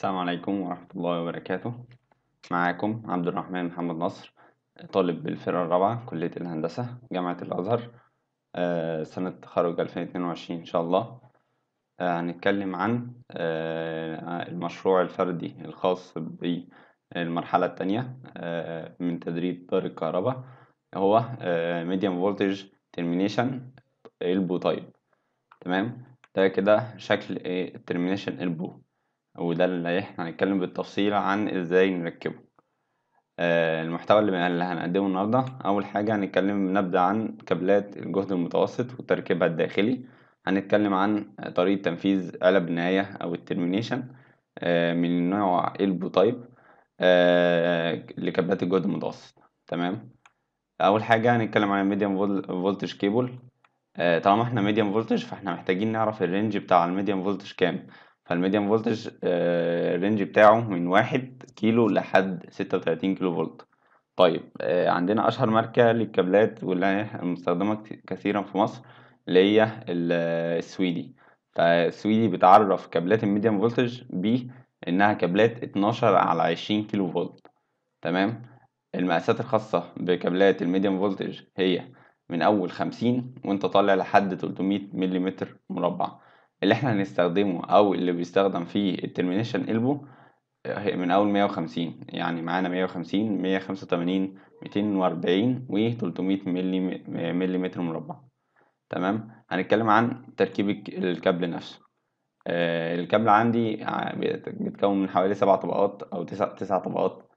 السلام عليكم ورحمة الله وبركاته معاكم عبد الرحمن محمد نصر طالب بالفرقة الرابعة كلية الهندسة جامعة الأزهر آه، سنة تخرج 2022 إن شاء الله آه، هنتكلم عن آه، المشروع الفردي الخاص بالمرحلة التانية من تدريب دار الكهرباء هو ميديم فولتج ترمينيشن البو تايب تمام ده كده شكل الترمينيشن البو وده اللي احنا إيه، هنتكلم بالتفصيل عن ازاي نركبه آه، المحتوى اللي, اللي هنقدمه النهاردة أول حاجة هنتكلم نبدأ عن كابلات الجهد المتوسط وتركيبها الداخلي هنتكلم عن طريقة تنفيذ علب النهاية أو الترمينيشن آه، من نوع البو تايب آه، لكابلات الجهد المتوسط تمام أول حاجة هنتكلم عن ميديم فولتج كيبل طالما احنا ميديم فولتج فاحنا محتاجين نعرف الرينج بتاع الميديم فولتج كام فالميديم فولتج آه، الرينج بتاعه من واحد كيلو لحد ستة وتلاتين كيلو فولت طيب آه، عندنا أشهر ماركة للكابلات واللي مستخدمة كثيرا في مصر اللي هي آه، السويدي فالسويدي بتعرف كابلات الميديم فولتج بإنها كابلات اتناشر على عشرين كيلو فولت تمام المقاسات الخاصة بكابلات الميديم فولتج هي من أول خمسين وأنت طالع لحد تلتمية مليمتر مربع اللي احنا هنستخدمه او اللي بيستخدم فيه الترمينيشن البو آه، من اول 150 يعني معانا 150 185 240 و 300 ملي متر مربع تمام هنتكلم عن تركيب الكابل نفسه آه، الكابل عندي بيتكون من حوالي سبع طبقات او تسع تسع طبقات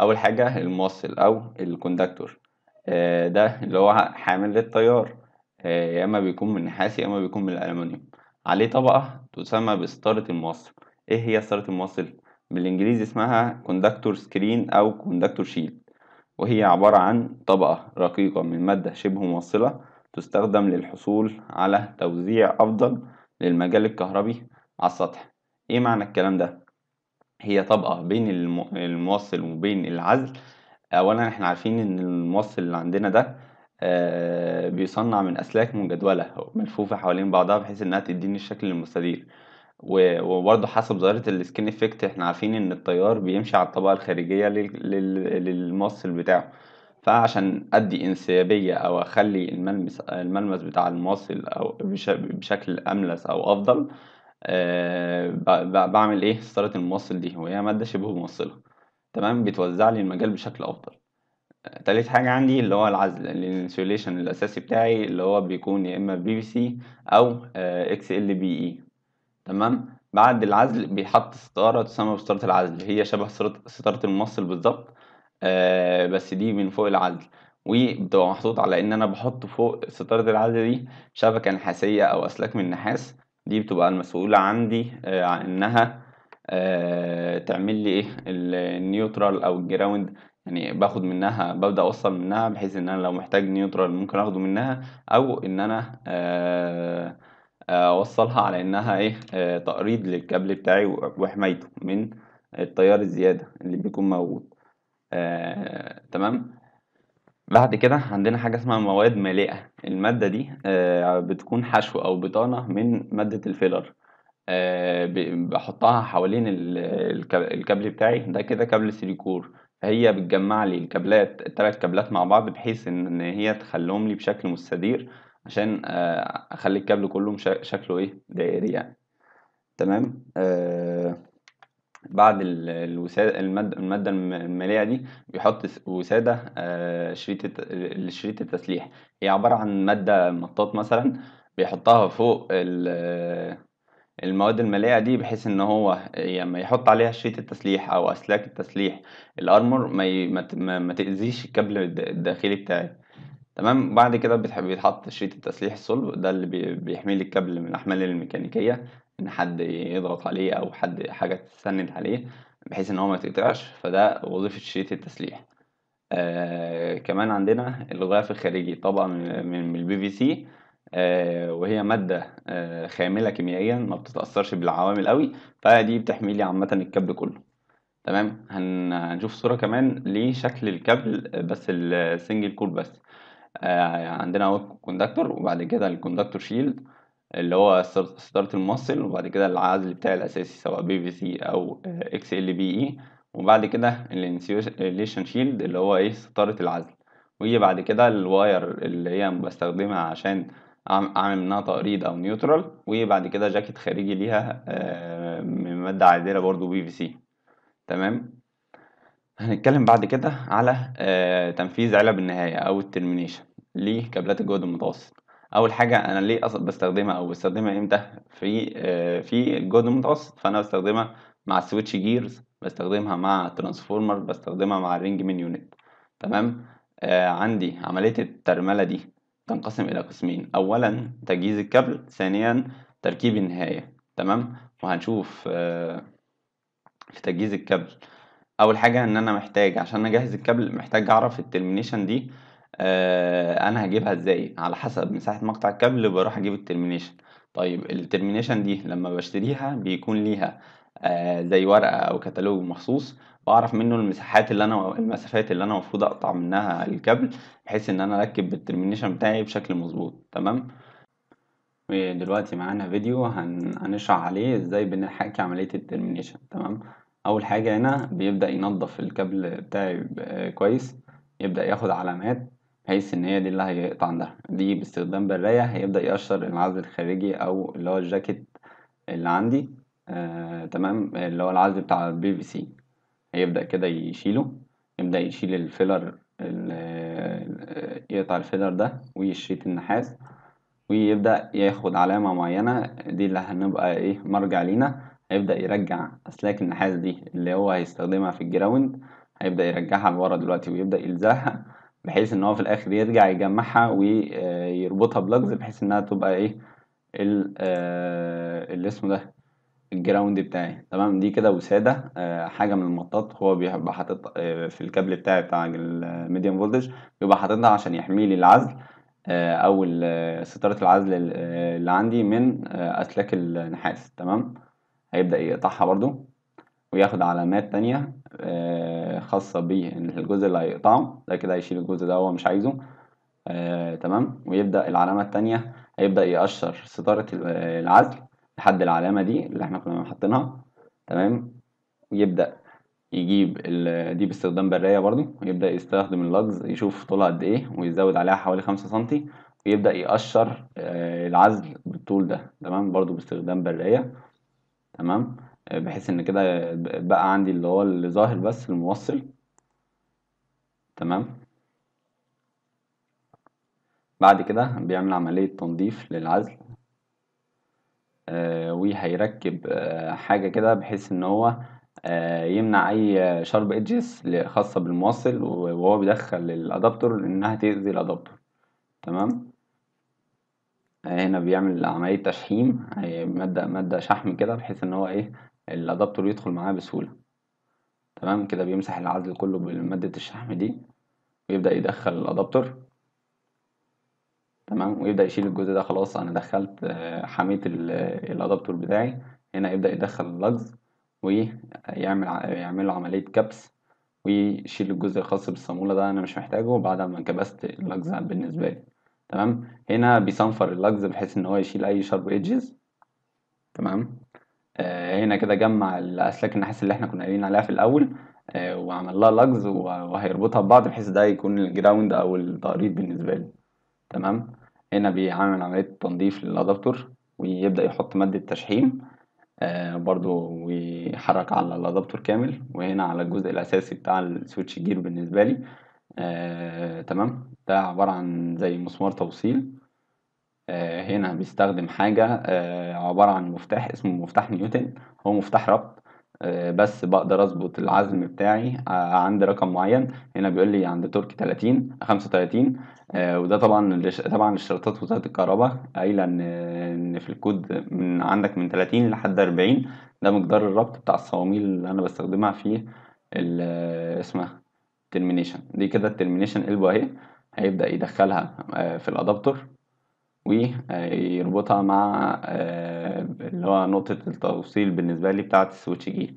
اول حاجه الموصل او الكوندكتور آه، ده اللي هو حامل للتيار يا اما بيكون من نحاس يا اما بيكون من الالومنيوم عليه طبقة تسمى بستارة الموصل ايه هي ستارة الموصل؟ بالانجليزي اسمها كوندكتور سكرين او كوندكتور شيلد وهي عبارة عن طبقة رقيقة من مادة شبه موصلة تستخدم للحصول على توزيع أفضل للمجال الكهربي على السطح ايه معنى الكلام ده؟ هي طبقة بين الموصل وبين العزل اولا احنا عارفين ان الموصل اللي عندنا ده آه، بيصنع من أسلاك مجدولة ملفوفة حوالين بعضها بحيث إنها تديني الشكل المستدير وبرضه حسب ظاهرة السكين افكت احنا عارفين ان التيار بيمشي على الطبقة الخارجية للموصل بتاعه فعشان ادي انسيابية او اخلي الملمس الملمس بتاع الموصل او بشكل املس او افضل آه، بعمل ايه ستارة الموصل دي وهي مادة شبه موصلة تمام بتوزع لي المجال بشكل افضل تالت حاجة عندي اللي هو العزل الانسوليشن الأساسي بتاعي اللي هو بيكون يا إما بي في سي أو آه، اكس ال بي اي تمام بعد العزل بيحط ستارة تسمى بستارة العزل هي شبه ستارة الممصل بالظبط آه، بس دي من فوق العزل وبتبقى محطوط على إن أنا بحط فوق ستارة العزل دي شبكة نحاسية أو أسلاك من نحاس دي بتبقى المسؤولة عندي آه، عن إنها تعمل لي إيه النيوترال أو الجراوند يعني باخد منها ببدأ أوصل منها بحيث إن أنا لو محتاج نيوترال ممكن أخده منها أو إن أنا آه، آه، أوصلها على إنها إيه آه، تقريض للكابل بتاعي وحمايته من التيار الزيادة اللي بيكون موجود تمام بعد كده عندنا حاجة اسمها مواد مالئة المادة دي بتكون حشو أو بطانة من مادة الفيلر بحطها حوالين الكابل بتاعي ده كده كابل سيليكور هي بتجمع لي الكابلات التلات كابلات مع بعض بحيث ان هي تخليهم لي بشكل مستدير عشان آه، اخلي الكابل كله شكله ايه دائري يعني تمام آه بعد الوسادة المادة المالية دي بيحط وسادة آه شريط الشريط التسليح هي عبارة عن مادة مطاط مثلا بيحطها فوق المواد المالية دي بحيث ان هو لما يحط عليها شريط التسليح او اسلاك التسليح الارمور ما, ي... ما... ما تأذيش الكابل الداخلي بتاعي تمام بعد كده بيتحط شريط التسليح الصلب ده اللي بي... بيحمي الكابل من الاحمال الميكانيكية ان حد يضغط عليه او حد حاجة تسند عليه بحيث ان هو ما تقطعش فده وظيفة شريط التسليح آه كمان عندنا الغلاف الخارجي طبقة من, من البي في سي آه، وهي مادة آه، خاملة كيميائيا ما بتتأثرش بالعوامل قوي فدي بتحمي لي عامة الكابل كله تمام هنشوف صورة كمان لشكل الكابل آه، بس السنجل كور بس عندنا هو كوندكتور وبعد كده الكوندكتور شيلد اللي هو ستارت الموصل وبعد كده العزل بتاعي الأساسي سواء بي في سي أو اكس ال بي اي وبعد كده الانسيوليشن شيلد اللي هو ايه ستارة العزل ويجي بعد كده الواير اللي هي بستخدمها عشان اعمل منها تقريض او نيوترال وبعد كده جاكيت خارجي ليها آه، من ماده عادله برضو بي في سي تمام هنتكلم بعد كده على آه، تنفيذ علب النهايه او الترمينيشن لكابلات الجهد المتوسط اول حاجه انا ليه اصلا بستخدمها او بستخدمها امتى في آه، في الجهد المتوسط فانا بستخدمها مع السويتش جيرز بستخدمها مع ترانسفورمر بستخدمها مع الرينج من يونت تمام آه عندي عمليه الترمله دي تنقسم إلى قسمين أولا تجهيز الكابل ثانيا تركيب النهاية تمام وهنشوف آه، في تجهيز الكابل أول حاجة إن أنا محتاج عشان أجهز الكابل محتاج أعرف الترمينيشن دي آه، أنا هجيبها إزاي على حسب مساحة مقطع الكابل بروح أجيب الترمينيشن طيب الترمينيشن دي لما بشتريها بيكون ليها آه، زي ورقة أو كتالوج مخصوص واعرف منه المساحات اللي انا المسافات اللي انا المفروض اقطع منها الكابل بحيث ان انا اركب بالترمينيشن بتاعي بشكل مظبوط تمام ودلوقتي معانا فيديو هن... هنشرح عليه ازاي بنحكي عملية الترمينيشن تمام اول حاجة هنا بيبدأ ينظف الكابل بتاعي كويس يبدأ ياخد علامات بحيث ان هي دي اللي هيقطع عندها دي باستخدام براية هيبدأ يقشر العزل الخارجي او اللي هو الجاكيت اللي عندي آه، تمام اللي هو العزل بتاع البي في سي هيبدأ كده يشيله يبدأ يشيل الفيلر يقطع الفيلر ده ويشريط النحاس ويبدأ ياخد علامة معينة دي اللي هنبقى ايه مرجع لينا هيبدأ يرجع أسلاك النحاس دي اللي هو هيستخدمها في الجراوند هيبدأ يرجعها لورا دلوقتي ويبدأ يلزقها بحيث ان هو في الاخر يرجع يجمعها ويربطها آه، بلجز بحيث انها تبقى ايه ال آه، اللي اسمه ده الجراوند بتاعي تمام دي كده وسادة آه، حاجة من المطاط هو بيبقى حاطط آه، في الكابل بتاعي بتاع الميديم فولتج بيبقى حاططها عشان يحمي لي العزل آه، أو آه، ستارة العزل آه، اللي عندي من أسلاك النحاس تمام هيبدأ يقطعها برضو وياخد علامات تانية خاصة بالجزء اللي هيقطعه ده كده هيشيل الجزء ده هو مش عايزه تمام ويبدأ العلامة التانية هيبدأ يقشر ستارة العزل لحد العلامة دي اللي احنا كنا حاطينها تمام ويبدأ يجيب دي باستخدام براية برضو ويبدأ يستخدم اللجز يشوف طولها قد ايه ويزود عليها حوالي خمسة سنتي ويبدأ يقشر آه، العزل بالطول ده تمام برضو باستخدام براية تمام بحيث ان كده بقى عندي اللي هو اللي ظاهر بس الموصل تمام بعد كده بيعمل عملية تنظيف للعزل وهيركب آه، حاجة كده بحيث ان هو آه، يمنع اي شارب ايدجز خاصة بالموصل وهو بيدخل الادابتور انها تأذي الادابتور تمام هنا بيعمل عملية تشحيم مادة مادة شحم كده بحيث ان هو ايه الادابتور يدخل معاه بسهولة تمام كده بيمسح العزل كله بمادة الشحم دي ويبدأ يدخل الادابتور تمام ويبدأ يشيل الجزء ده خلاص أنا دخلت آه، حمية الأدابتور بتاعي هنا يبدأ يدخل اللجز ويعمل يعمل له عملية كبس ويشيل الجزء الخاص بالصامولة ده أنا مش محتاجه بعد ما كبست اللجز بالنسبة لي تمام هنا بيصنفر اللجز بحيث إن هو يشيل أي شارب ايدجز تمام آه هنا كده جمع الأسلاك النحاس اللي احنا كنا قايلين عليها في الأول آه وعمل لها لجز وهيربطها ببعض بحيث ده يكون الجراوند أو التقريب بالنسبة لي تمام هنا بيعمل عملية تنظيف للأدابتور ويبدأ يحط مادة تشحيم آه، برضو ويحرك على الأدابتور كامل وهنا على الجزء الأساسي بتاع السويتش جير بالنسبة لي آه، تمام ده عبارة عن زي مسمار توصيل آه، هنا بيستخدم حاجة عبارة عن مفتاح اسمه مفتاح نيوتن هو مفتاح ربط آه، بس بقدر اظبط العزم بتاعي آه، عند رقم معين هنا بيقول لي عند تركي 30 35 آه، وده طبعا طبعا الشرطات وزاره الكهرباء قايله ان ان في الكود من عندك من 30 لحد 40 ده مقدار الربط بتاع الصواميل اللي انا بستخدمها في اسمها ترمينيشن دي كده الترمينيشن قلبه اهي هيبدا يدخلها في الادابتور ويربطها آه، مع آه، اللي هو نقطة التوصيل بالنسبة لي بتاعة السويتش جير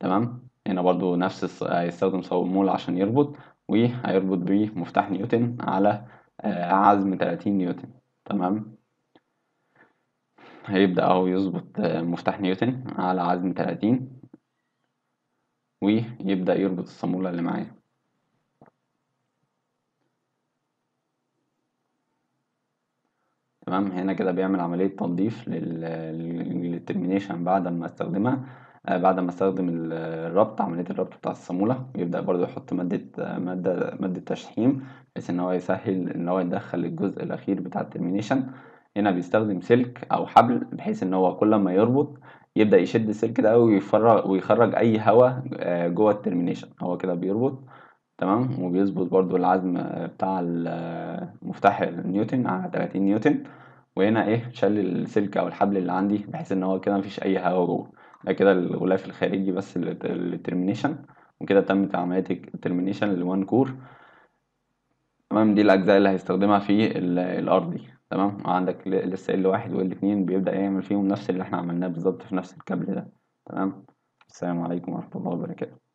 تمام هنا برضو نفس هيستخدم مول عشان يربط وهيربط بيه مفتاح نيوتن على آه، عزم 30 نيوتن تمام هيبدأ اهو يظبط مفتاح نيوتن على عزم 30 ويبدأ يربط الصامولة اللي معايا تمام هنا كده بيعمل عملية تنظيف للترمينيشن بعد ما استخدمها آه، بعد ما استخدم الربط عملية الربط بتاع الصامولة يبدأ برضو يحط مادة مادة مادة تشحيم بحيث إن هو يسهل إن هو يدخل الجزء الأخير بتاع الترمينيشن هنا بيستخدم سلك أو حبل بحيث إن هو كل ما يربط يبدأ يشد السلك ده ويفرغ ويخرج أي هواء آه، جوه الترمينيشن هو كده بيربط تمام وبيظبط برضو العزم بتاع مفتاح النيوتن على 30 نيوتن وهنا ايه شل السلك او الحبل اللي عندي بحيث ان هو كده مفيش اي هواء جوه ده كده الغلاف الخارجي بس للترمينيشن وكده تمت عملية الترمينيشن لوان كور تمام دي الأجزاء اللي هيستخدمها في الأرضي تمام عندك لسه ال واحد وال اتنين بيبدأ يعمل فيهم نفس اللي احنا عملناه بالظبط في نفس الكابل ده تمام السلام عليكم ورحمة الله وبركاته